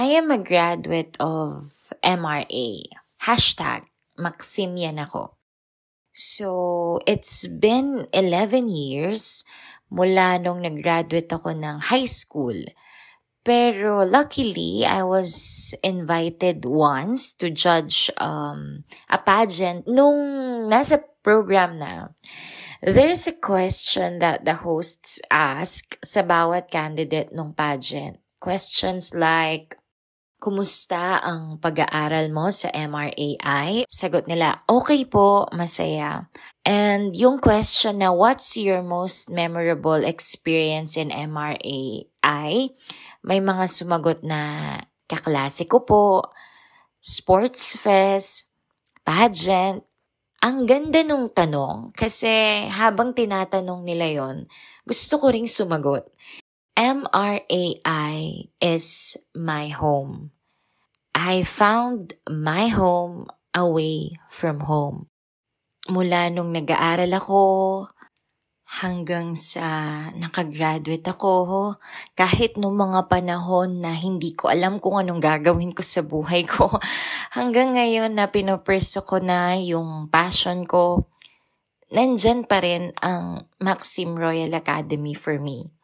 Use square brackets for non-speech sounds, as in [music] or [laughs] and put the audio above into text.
I am a graduate of MRA. Hashtag, Maxim yan ako. So, it's been 11 years mula nung nag-graduate ako ng high school. Pero luckily, I was invited once to judge um, a pageant nung nasa program na. There's a question that the hosts ask sa bawat candidate nung pageant. Questions like, Kumusta ang pag-aaral mo sa MRAI? Sagot nila, okay po, masaya. And yung question na, what's your most memorable experience in MRAI? May mga sumagot na, kaklase ko po, sports fest, pageant. Ang ganda nung tanong kasi habang tinatanong nila yon, gusto ko ring sumagot. RAI is my home. I found my home away from home. Mula nung nag-aaral ako hanggang sa nakagraduate ako, kahit nung mga panahon na hindi ko alam kung anong gagawin ko sa buhay ko, [laughs] hanggang ngayon na pinopreso ko na yung passion ko, nandyan pa rin ang Maxim Royal Academy for me.